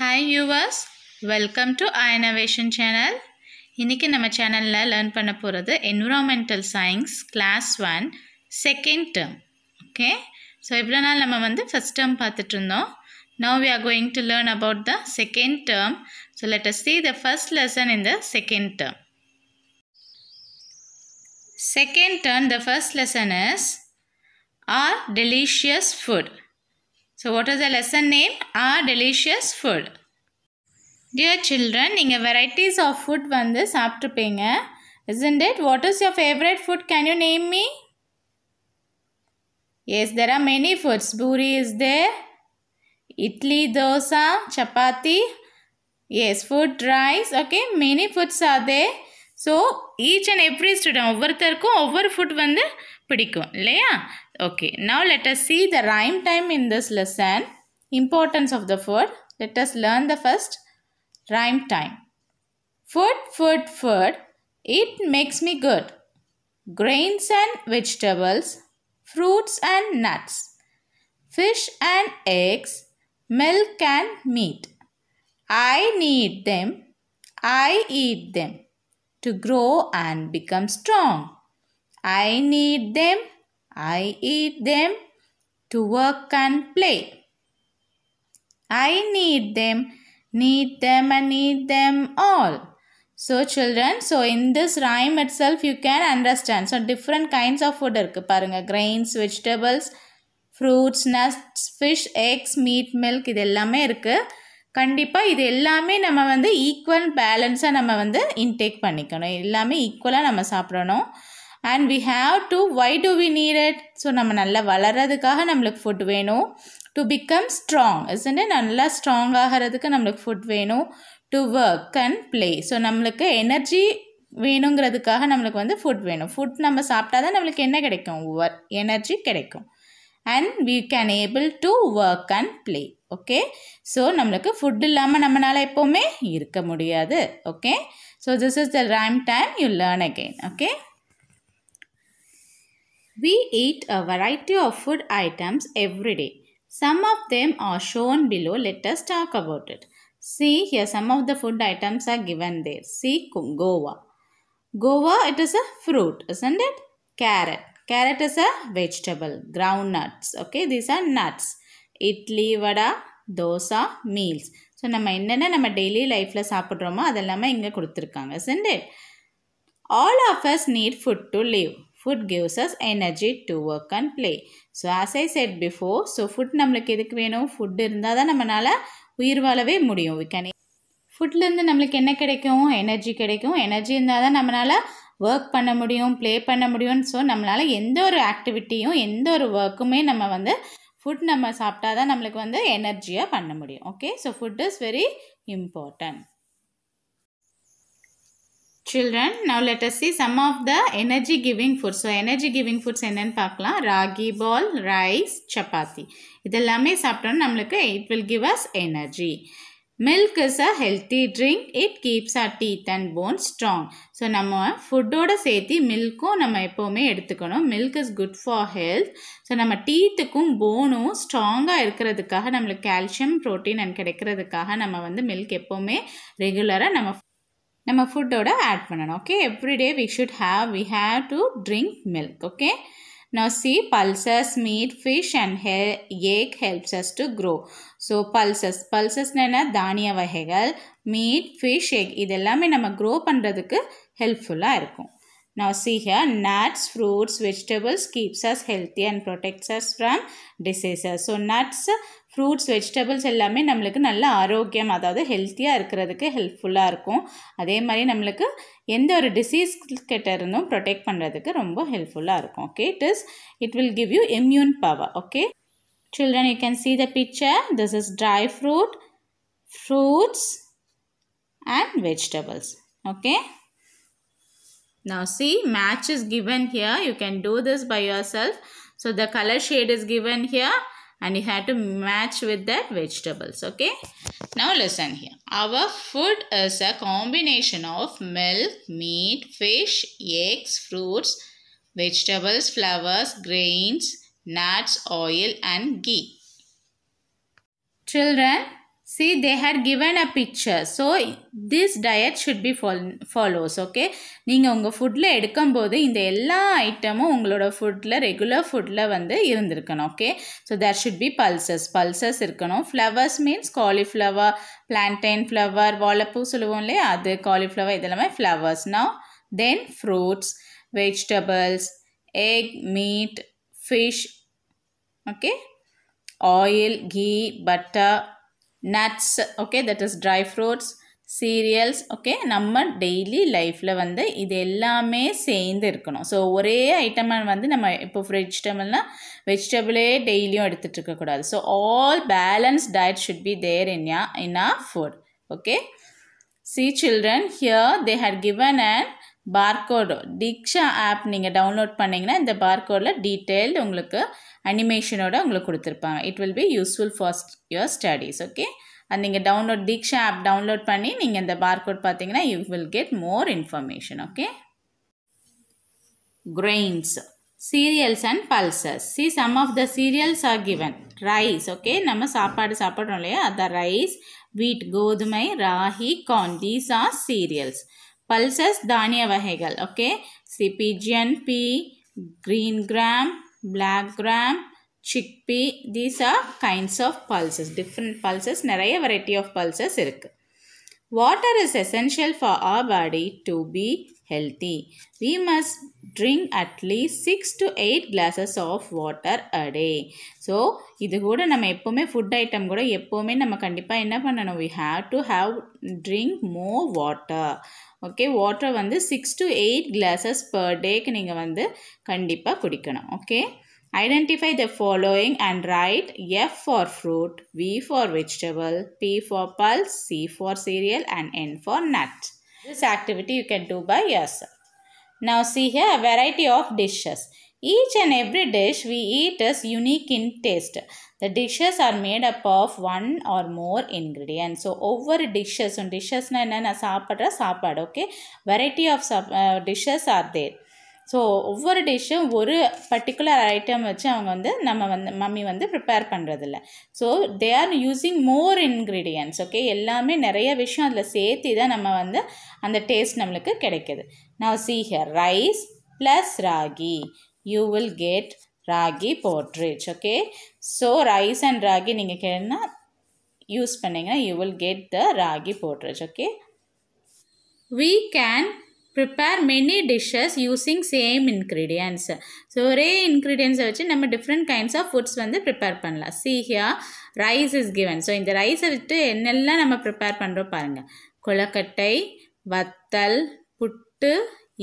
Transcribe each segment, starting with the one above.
Hi viewers welcome to innovation channel இன்றைக்கி நம்ம சேனலில் லேர்ன் பண்ண போகிறது environmental science class one second term okay so இவ்வளோ நாள் நம்ம வந்து ஃபஸ்ட் டேர்ம் பார்த்துட்டு இருந்தோம் now we are going to learn about the second term so let us see the first lesson in the second term second term the first lesson is our delicious food So what is the lesson name? Our delicious food. Dear children, நீங்கள் varieties of food வந்து சாப்பிட்டுப்பீங்க isn't it? What is your favorite food? Can you name me? Yes, there are many foods. Buri is there. Itli dosa, chapati. Yes, food, rice. Okay, many foods are there. So, each and every student, over over food food வந்து பிடிக்கும் இல்லையா Okay, now let us see the rhyme time in this lesson. Importance of the food. Let us learn the first rhyme time. Food, food, food. It makes me good. Grains and vegetables. Fruits and nuts. Fish and eggs. Milk and meat. I need them. I eat them. To grow and become strong. I need them. I eat them to work and play. I need them, need them and need them all. So children, so in this rhyme itself you can understand. So different kinds of food are பாருங்க grains, vegetables, fruits nuts fish eggs meat milk இது எல்லாமே இருக்குது கண்டிப்பாக இது எல்லாமே நம்ம வந்து equal பேலன்ஸாக நம்ம வந்து இன்டேக் பண்ணிக்கணும் எல்லாமே ஈக்குவலாக நம்ம சாப்பிடணும் and we have to why do we need it so நம்ம நல்லா வளர்கிறதுக்காக நம்மளுக்கு ஃபுட் வேணும் டு பிகம் ஸ்ட்ராங் இசன்ட் நல்லா ஸ்ட்ராங் ஆகிறதுக்கு நம்மளுக்கு ஃபுட் வேணும் to work and play so நம்மளுக்கு எனர்ஜி வேணுங்கிறதுக்காக நம்மளுக்கு வந்து ஃபுட் வேணும் ஃபுட் நம்ம சாப்பிட்டா தான் நம்மளுக்கு என்ன கிடைக்கும் எனர்ஜி கிடைக்கும் and we can able to work and play okay so நம்மளுக்கு ஃபுட் இல்லாமல் நம்மளால் எப்போவுமே இருக்க முடியாது okay so this is the rhyme time you learn again okay We eat a variety of food items every day. Some of them are shown below. Let us talk about it. See here some of the food items are given there. See Goa. Goa it is a fruit isn't it? Carrot. Carrot is a vegetable. Ground nuts, Okay these are nuts. Idli vada dosa meals so daily life நம்ம daily லைஃப்பில் சாப்பிட்றோமோ அதெல்லாமே இங்கே கொடுத்துருக்காங்க சென்டே All of us need food to live. Food gives us energy to work and play so as I said before so food நம்மளுக்கு எதுக்கு வேணும் ஃபுட் இருந்தால் தான் நம்மளால் உயிர் வாழவே முடியும் வி கேன் ஃபுட்லேருந்து நம்மளுக்கு என்ன கிடைக்கும் எனர்ஜி கிடைக்கும் எனர்ஜி இருந்தால் தான் நம்மளால் ஒர்க் பண்ண முடியும் ப்ளே பண்ண முடியும் ஸோ நம்மளால் எந்த ஒரு ஆக்டிவிட்டியும் எந்த ஒரு ஒர்க்குமே நம்ம வந்து ஃபுட் நம்ம சாப்பிட்டா தான் நம்மளுக்கு வந்து எனர்ஜியாக பண்ண முடியும் okay so food is very important Children, now let us see some of the energy giving foods. So energy giving foods என்னென்னு பார்க்கலாம் ராகி பால் ரைஸ் சப்பாத்தி இதெல்லாமே சாப்பிட்டோன்னா நம்மளுக்கு it will give us energy milk is a healthy drink it keeps a teeth and bone strong so நம்ம ஃபுட்டோட சேர்த்து மில்க்கும் நம்ம எப்போவுமே எடுத்துக்கணும் milk is good for health so நம்ம டீத்துக்கும் போனும் ஸ்ட்ராங்காக இருக்கிறதுக்காக நம்மளுக்கு கால்சியம் ப்ரோட்டீன் அண்ட் கிடைக்கிறதுக்காக நம்ம வந்து மில்க் எப்போவுமே ரெகுலராக நம்ம நம்ம ஃபுட்டோட ஆட் பண்ணணும் okay everyday we should have we have to drink milk okay see pulses meat fish and ஹெ egg helps us to grow so pulses பல்சஸ்னு என்ன தானிய வகைகள் மீட் ஃபிஷ் எக் இது எல்லாமே நம்ம க்ரோ பண்ணுறதுக்கு ஹெல்ப்ஃபுல்லாக இருக்கும் நோ நசி ஹ nuts fruits vegetables keeps us healthy and protects us from diseases so nuts fruits vegetables எல்லாமே நம்மளுக்கு நல்ல ஆரோக்கியம் அதாவது ஹெல்த்தியாக இருக்கிறதுக்கு ஹெல்ப்ஃபுல்லாக இருக்கும் அதே மாதிரி நம்மளுக்கு எந்த ஒரு டிசீஸ் கிட்ட இருந்தும் ப்ரொடெக்ட் பண்ணுறதுக்கு ரொம்ப ஹெல்ப்ஃபுல்லாக இருக்கும் okay it is it will give you immune power okay children you can see the picture this is dry fruit fruits and vegetables okay now see match is given here you can do this by yourself so the color shade is given here and you have to match with that vegetables okay now listen here our food is a combination of milk meat fish eggs fruits vegetables flowers grains nuts oil and ghee children see they had given a picture so this diet should be follows okay நீங்கள் உங்கள் ஃபுட்டில் எடுக்கும்போது இந்த எல்லா ஐட்டமும் உங்களோட ஃபுட்டில் regular ஃபுட்டில் வந்து இருந்திருக்கணும் okay so there should be pulses pulses இருக்கணும் flowers means cauliflower plantain flower வாழைப்பூ சொல்லுவோம் இல்லையா அது காலிஃப்ளவர் இதெல்லாமே ஃப்ளவர்ஸ் நான் then fruits vegetables egg meat fish okay oil ghee butter nuts okay that is dry fruits cereals okay நம்ம daily லைஃப்பில் வந்து இது எல்லாமே சேர்ந்து இருக்கணும் ஸோ ஒரே ஐட்டமாக வந்து நம்ம இப்போ வெஜிடபிள்னால் வெஜிடபிளே டெய்லியும் எடுத்துகிட்டு இருக்கக்கூடாது so all balance diet should be there in yeah in a food okay see children here they had given and பார்கோடோ டிக்ஷா ஆப் நீங்கள் டவுன்லோட் பண்ணிங்கன்னா இந்த பார்கோடில் டீட்டெயில்டு உங்களுக்கு அனிமேஷனோட உங்களுக்கு கொடுத்துருப்பாங்க it will be useful for your studies okay அது நீங்கள் டவுன்லோட் டிக்ஷா ஆப் டவுன்லோட் பண்ணி நீங்கள் இந்த பார்கோட் பார்த்தீங்கன்னா you will get more information okay grains cereals and pulses see some of the cereals are given rice okay நம்ம சாப்பாடு சாப்பிட்றோம் இல்லையா அதான் ரைஸ் வீட் கோதுமை ragi corn these are cereals pulses தானிய வகைகள் okay see pigeon pea green gram, black gram, chickpea. These are kinds of pulses. Different pulses, நிறைய variety of pulses இருக்கு. Water is essential for our body to be healthy. We must drink at least 6 to 8 glasses of water a day. So, இது கூட நம்ம எப்போவுமே food item கூட எப்போவுமே நம்ம கண்டிப்பாக என்ன பண்ணணும் we have to have drink more water. Okay வாட்டரை வந்து six to eight glasses per டேக்கு நீங்கள் வந்து கண்டிப்பாக குடிக்கணும் okay identify the following and write F for fruit V for vegetable P for pulse C for cereal and N for nut this activity you can do by yours now see here variety of dishes Each and every dish we eat is unique in taste the dishes are made up of one or more ingredients. So, ஒவ்வொரு டிஷ்ஷஸும் டிஷ்ஷஸ்னால் என்னென்ன சாப்பிட்ற சாப்பாடு okay variety of sub dishes are there so ஒவ்வொரு டிஷ்ஷும் ஒரு particular item வச்சு அவங்க வந்து நம்ம வந்து மம்மி வந்து ப்ரிப்பேர் பண்ணுறதில்ல so they are using more ingredients okay எல்லாமே நிறைய விஷயம் அதில் சேர்த்து தான் நம்ம வந்து அந்த டேஸ்ட் நம்மளுக்கு கிடைக்கிது now see here rice plus ragi you will get ragi porridge okay so rice and ragi நீங்கள் கேட்டால் யூஸ் பண்ணிங்கன்னா you will get the ragi porridge okay we can prepare many dishes using same ingredients so ஒரே இன்க்ரீடியன்ஸை வச்சு நம்ம டிஃப்ரெண்ட் கைண்ட்ஸ் ஆஃப் ஃபுட்ஸ் வந்து prepare பண்ணலாம் see here rice is given so இந்த ரைஸை விட்டு என்னெல்லாம் நம்ம ப்ரிப்பேர் பண்ணுறோம் பாருங்கள் கொலக்கட்டை வத்தல் puttu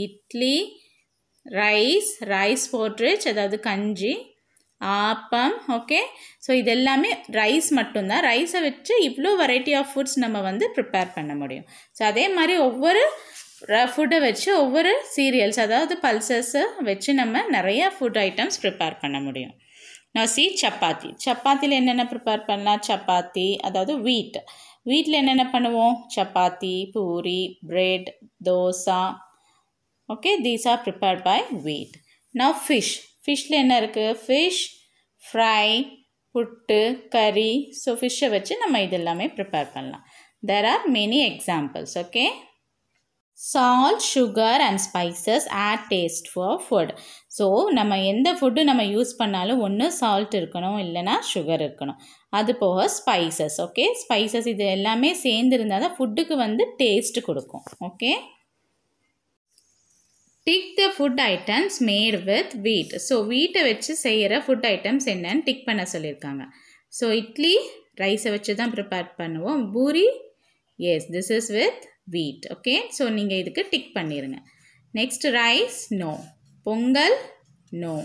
idli rice rice porridge அதாவது கஞ்சி ஆப்பம் ஓகே ஸோ இது எல்லாமே ரைஸ் மட்டும்தான் ரைஸை வச்சு இவ்வளோ வெரைட்டி ஆஃப் ஃபுட்ஸ் நம்ம வந்து ப்ரிப்பேர் பண்ண முடியும் ஸோ அதே மாதிரி ஒவ்வொரு ஃபுட்டை வச்சு ஒவ்வொரு சீரியல்ஸ் அதாவது பல்சஸ்ஸை வச்சு நம்ம நிறையா ஃபுட் ஐட்டம்ஸ் ப்ரிப்பேர் பண்ண முடியும் நான் சி சப்பாத்தி சப்பாத்தியில் என்னென்ன ப்ரிப்பேர் பண்ணலாம் சப்பாத்தி அதாவது வீட் வீட்டில் என்னென்ன பண்ணுவோம் chapati puri bread dosa okay these are prepared by wheat now fish ஃபிஷ்ஷில் என்ன இருக்குது ஃபிஷ் ஃப்ரை புட்டு கறி ஸோ ஃபிஷ்ஷை வச்சு நம்ம இதெல்லாமே ப்ரிப்பேர் பண்ணலாம் there are many examples okay salt sugar and spices add taste for food so நம்ம எந்த ஃபுட்டு நம்ம யூஸ் பண்ணாலும் ஒன்று சால்ட் இருக்கணும் இல்லைனா சுகர் இருக்கணும் அது போக ஸ்பைசஸ் ஓகே ஸ்பைசஸ் இது எல்லாமே சேர்ந்து இருந்தால் தான் ஃபுட்டுக்கு வந்து டேஸ்ட் கொடுக்கும் okay tick the food items made with wheat so வீட்டை வச்சு செய்கிற ஃபுட் ஐட்டம்ஸ் என்னன்னு டிக் பண்ண சொல்லியிருக்காங்க ஸோ இட்லி ரைஸை வச்சு தான் ப்ரிப்பேர் பண்ணுவோம் puri yes this is with wheat okay so நீங்கள் இதுக்கு டிக் பண்ணிடுங்க next rice no pongal no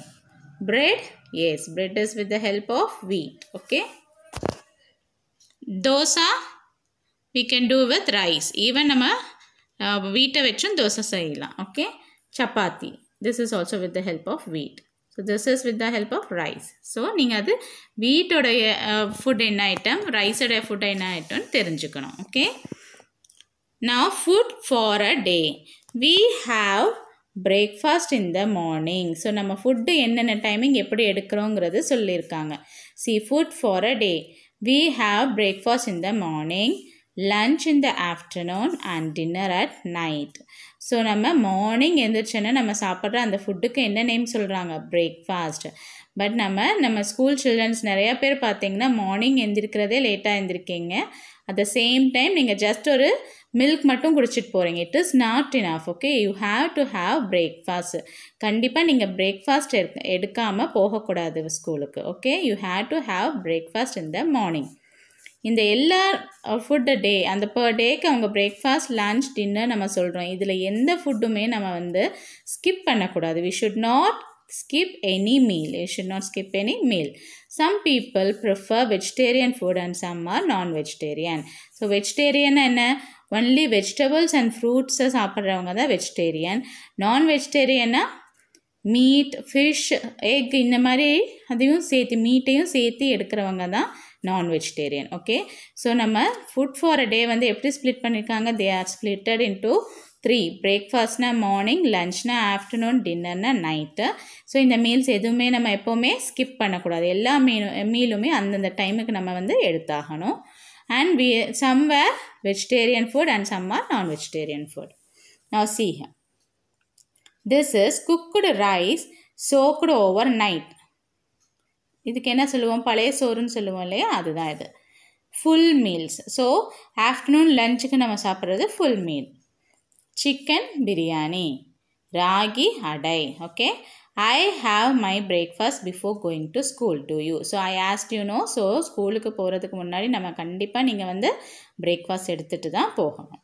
bread yes bread is with the help of wheat okay dosa we can do with rice even நம்ம வீட்டை வச்சும் தோசை செய்யலாம் okay chapati this is also with the help of wheat so this is with the help of rice so நீங்கள் அது வீட்டோடைய food என்ன item ரைஸோடைய food என்ன ஐட்டம்னு தெரிஞ்சுக்கணும் okay now food for a day we have breakfast in the morning so நம்ம food என்னென்ன டைமிங் எப்படி எடுக்கிறோங்கிறது சொல்லியிருக்காங்க see food for a day we have breakfast in the morning lunch in the afternoon and dinner at night so நம்ம morning எழுந்திரிச்சோன்னா நம்ம சாப்பிட்ற அந்த ஃபுட்டுக்கு என்ன நேம் சொல்கிறாங்க பிரேக்ஃபாஸ்ட் பட் நம்ம நம்ம ஸ்கூல் சில்ட்ரன்ஸ் நிறையா பேர் பார்த்தீங்கன்னா மார்னிங் எழுந்திருக்கிறதே லேட்டாக எழுந்திருக்கீங்க அட் த சேம் டைம் நீங்கள் ஜஸ்ட் ஒரு மில்க் மட்டும் குடிச்சிட்டு போகிறீங்க it is not enough okay you have to have breakfast கண்டிப்பாக நீங்கள் பிரேக்ஃபாஸ்ட் எடுக்காமல் போகக்கூடாது ஸ்கூலுக்கு okay you have to have breakfast in the morning இந்த எல்லா ஃபுட் டே அந்த பர் டேக்கு அவங்க பிரேக்ஃபாஸ்ட் லன்ச் டின்னர் நம்ம சொல்கிறோம் இதில் எந்த ஃபுட்டுமே நம்ம வந்து ஸ்கிப் பண்ணக்கூடாது we should not skip any meal You should not skip any meal some people prefer vegetarian food and some are non vegetarian so vegetarian என்ன ஒன்லி வெஜிடபிள்ஸ் அண்ட் ஃப்ரூட்ஸை சாப்பிட்றவங்க தான் வெஜிடேரியன் நான் வெஜிடேரியனா மீட் ஃபிஷ் எக் இந்த மாதிரி அதையும் சேர்த்து மீட்டையும் சேர்த்து எடுக்கிறவங்க தான் நான் வெஜிடேரியன் ஓகே ஸோ நம்ம ஃபுட் ஃபார் அ டே வந்து எப்படி ஸ்ப்ளிட் பண்ணியிருக்காங்க they are splitted to three பிரேக்ஃபாஸ்ட்னா மார்னிங் லஞ்ச்னா ஆஃப்டர்நூன் டின்னர்னா நைட்டு ஸோ இந்த மீல்ஸ் எதுவுமே நம்ம எப்போவுமே ஸ்கிப் பண்ணக்கூடாது எல்லா மீனும் மீலுமே அந்தந்த டைமுக்கு நம்ம வந்து எடுத்தாகணும் and we were vegetarian food and some are non vegetarian food now see this is cooked rice soaked overnight இதுக்கு என்ன சொல்லுவோம் பழைய சோறுன்னு சொல்லுவோம் இல்லையா அதுதான் இது ஃபுல் மீல்ஸ் ஸோ ஆஃப்டர்நூன் லஞ்சுக்கு நம்ம சாப்பிட்றது full meal chicken biryani ragi adai okay I have my breakfast before going to school to you so I asked you know so ஸ்கூலுக்கு போகிறதுக்கு முன்னாடி நம்ம கண்டிப்பாக நீங்கள் வந்து பிரேக்ஃபாஸ்ட் எடுத்துகிட்டு தான் போகணும்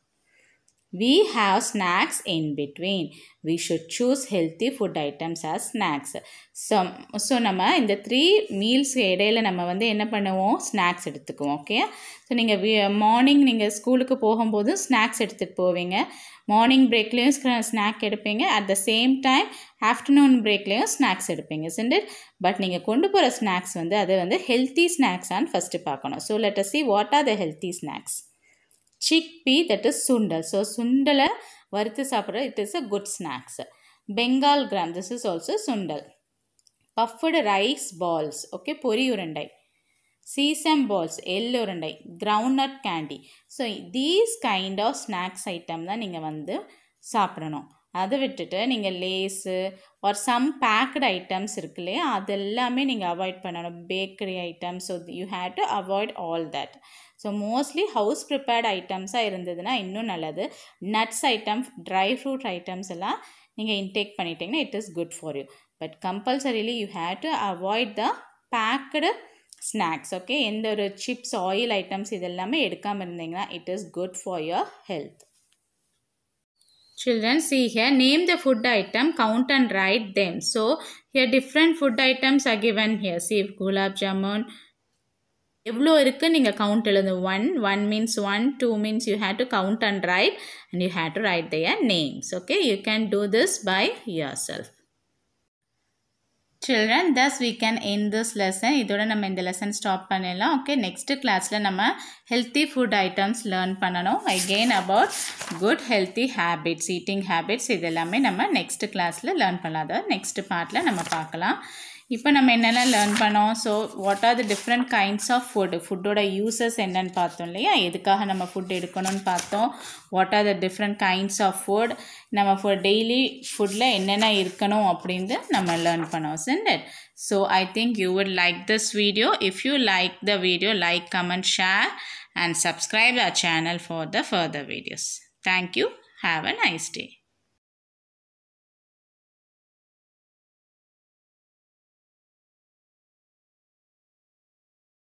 We have snacks in between. We should choose healthy food items as snacks. So so நம்ம இந்த த்ரீ மீல்ஸ்க்கு இடையில் நம்ம வந்து என்ன பண்ணுவோம் ஸ்நாக்ஸ் எடுத்துக்குவோம் ஓகே ஸோ நீங்கள் மார்னிங் நீங்கள் ஸ்கூலுக்கு போகும்போது ஸ்நாக்ஸ் எடுத்துகிட்டு போவீங்க மார்னிங் பிரேக்லேயும் ஸ்நாக் எடுப்பீங்க at the same time afternoon பிரேக்லேயும் ஸ்நாக்ஸ் எடுப்பீங்க சிண்டர் பட் நீங்கள் கொண்டு போகிற ஸ்நாக்ஸ் வந்து அதை வந்து ஹெல்த்தி ஸ்நாக்ஸான்னு ஃபஸ்ட்டு பார்க்கணும் so let us see what are the healthy snacks chickpea that is sundal so சுண்டலை வறுத்து சாப்பிட்ற it is a good snacks Bengal gram this is also sundal puffed rice balls okay பொரி உருண்டை சீசம் பால்ஸ் எல் உருண்டை ground nut candy so these kind of snacks item தான் நீங்கள் வந்து சாப்பிடணும் அதை விட்டுட்டு நீங்கள் லேஸு ஒரு சம் பேக்கடு ஐட்டம்ஸ் இருக்கு அதெல்லாமே நீங்கள் அவாய்ட் பண்ணணும் bakery items so you had to avoid all that so mostly house prepared ஐட்டம்ஸாக இருந்ததுன்னா இன்னும் நல்லது nuts item dry fruit items எல்லாம் நீங்கள் இன்டேக் பண்ணிட்டீங்கன்னா it is good for you but compulsorily you have to avoid the baked snacks okay எந்த ஒரு chips oil items இதெல்லாமே எடுக்காமல் இருந்தீங்கன்னா it is good for your health Children, see here name the food item count and write them. So here different food items are given here. See, gulab jamun, எவ்வளோ இருக்குது நீங்கள் count எழுது one one means one two means you had to count and write and you had to write their names okay you can do this by yourself children thus we can end this lesson இதோட நம்ம இந்த lesson stop பண்ணிடலாம் okay next கிளாஸில் நம்ம healthy food items learn பண்ணணும் again about good healthy habits eating habits இதெல்லாமே நம்ம next கிளாஸில் லேர்ன் பண்ணலாம் அதாவது நெக்ஸ்ட் பார்ட்டில் நம்ம பார்க்கலாம் இப்போ நம்ம என்னென்ன லேர்ன் பண்ணோம் so what are the different kinds of food ஃபுட்டோட யூசஸ் என்னன்னு பார்த்தோம் இல்லையா எதுக்காக நம்ம ஃபுட் எடுக்கணும்னு பார்த்தோம் what are the different kinds of food நம்ம ஃபு டெய்லி ஃபுட்டில் என்னென்ன இருக்கணும் அப்படின்னு நம்ம லேர்ன் பண்ணோம் center so I think you would like this video if you like the video like comment share and subscribe a channel for the further videos thank you have a nice day